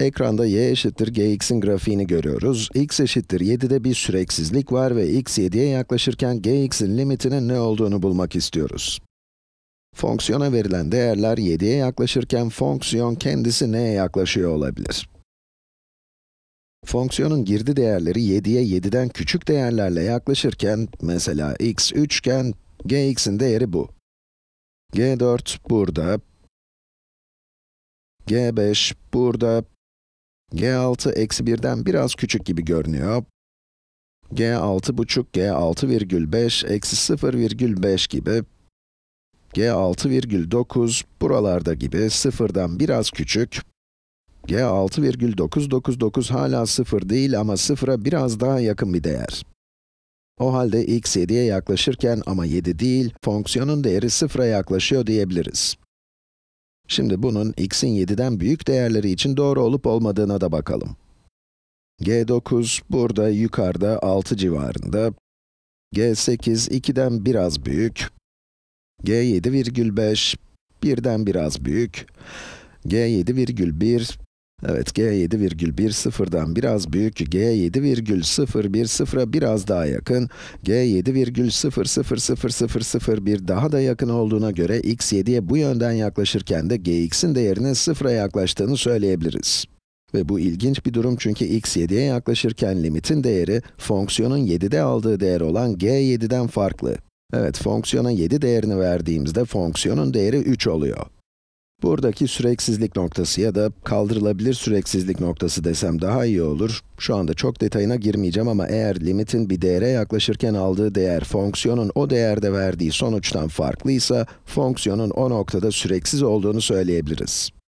Ekranda y eşittir gx'in grafiğini görüyoruz. x eşittir 7'de bir süreksizlik var ve x 7'ye yaklaşırken gx'in limitinin ne olduğunu bulmak istiyoruz. Fonksiyona verilen değerler 7'ye yaklaşırken fonksiyon kendisi neye yaklaşıyor olabilir? Fonksiyonun girdi değerleri 7'ye 7'den küçük değerlerle yaklaşırken, mesela x 3 iken, gx'in değeri bu. g4 burada, g5 burada, g6 eksi 1'den biraz küçük gibi görünüyor. g6 buçuk, g6 virgül 5, eksi 0 virgül 5 gibi. g6 virgül 9, buralarda gibi, sıfırdan biraz küçük. g6,999 virgül hala sıfır değil ama sıfıra biraz daha yakın bir değer. O halde x 7'ye yaklaşırken ama 7 değil, fonksiyonun değeri sıfıra yaklaşıyor diyebiliriz. Şimdi bunun x'in 7'den büyük değerleri için doğru olup olmadığına da bakalım. g9 burada yukarıda 6 civarında, g8 2'den biraz büyük, g7,5 1'den biraz büyük, g7,1 Evet, G7,1 sıfırdan biraz büyük, G7,01 sıfıra biraz daha yakın, G7,000001 daha da yakın olduğuna göre x7'ye bu yönden yaklaşırken de gx'in değerinin sıfıra yaklaştığını söyleyebiliriz. Ve bu ilginç bir durum çünkü x7'ye yaklaşırken limitin değeri, fonksiyonun 7'de aldığı değer olan g7'den farklı. Evet, fonksiyona 7 değerini verdiğimizde fonksiyonun değeri 3 oluyor. Buradaki süreksizlik noktası ya da kaldırılabilir süreksizlik noktası desem daha iyi olur. Şu anda çok detayına girmeyeceğim ama eğer limitin bir değere yaklaşırken aldığı değer fonksiyonun o değerde verdiği sonuçtan farklıysa, fonksiyonun o noktada süreksiz olduğunu söyleyebiliriz.